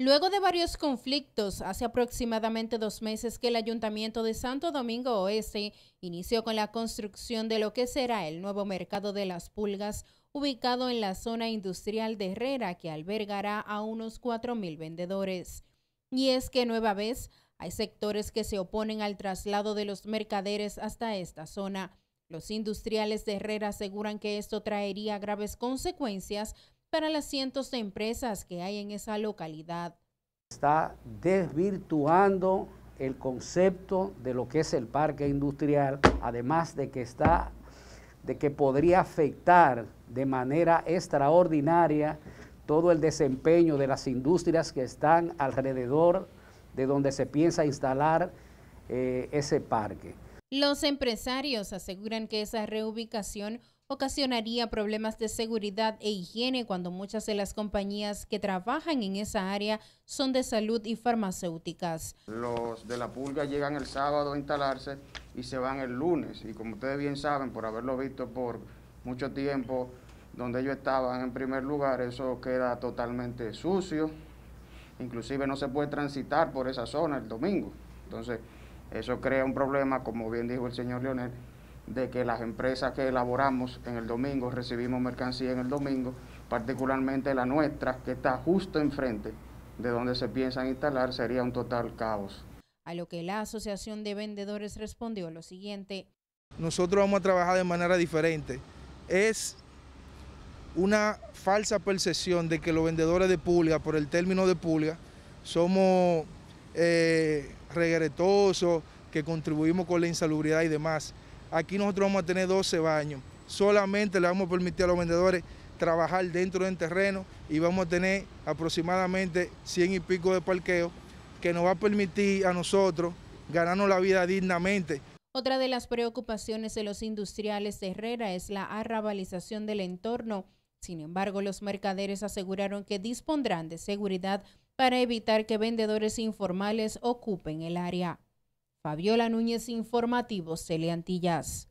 Luego de varios conflictos, hace aproximadamente dos meses que el Ayuntamiento de Santo Domingo Oeste inició con la construcción de lo que será el nuevo mercado de las pulgas, ubicado en la zona industrial de Herrera, que albergará a unos 4.000 vendedores. Y es que nueva vez hay sectores que se oponen al traslado de los mercaderes hasta esta zona. Los industriales de Herrera aseguran que esto traería graves consecuencias para las cientos de empresas que hay en esa localidad. Está desvirtuando el concepto de lo que es el parque industrial, además de que está de que podría afectar de manera extraordinaria todo el desempeño de las industrias que están alrededor de donde se piensa instalar eh, ese parque. Los empresarios aseguran que esa reubicación ocasionaría problemas de seguridad e higiene cuando muchas de las compañías que trabajan en esa área son de salud y farmacéuticas. Los de la pulga llegan el sábado a instalarse y se van el lunes. Y como ustedes bien saben, por haberlo visto por mucho tiempo, donde ellos estaban en primer lugar, eso queda totalmente sucio. Inclusive no se puede transitar por esa zona el domingo. Entonces, eso crea un problema, como bien dijo el señor Leonel, de que las empresas que elaboramos en el domingo, recibimos mercancía en el domingo, particularmente la nuestra, que está justo enfrente de donde se piensan instalar, sería un total caos. A lo que la Asociación de Vendedores respondió lo siguiente. Nosotros vamos a trabajar de manera diferente. Es una falsa percepción de que los vendedores de pulga, por el término de pulga, somos eh, regretosos, que contribuimos con la insalubridad y demás. Aquí nosotros vamos a tener 12 baños. Solamente le vamos a permitir a los vendedores trabajar dentro del terreno y vamos a tener aproximadamente 100 y pico de parqueo que nos va a permitir a nosotros ganarnos la vida dignamente. Otra de las preocupaciones de los industriales de Herrera es la arrabalización del entorno. Sin embargo, los mercaderes aseguraron que dispondrán de seguridad para evitar que vendedores informales ocupen el área. Fabiola Núñez Informativo, Cele Antillas.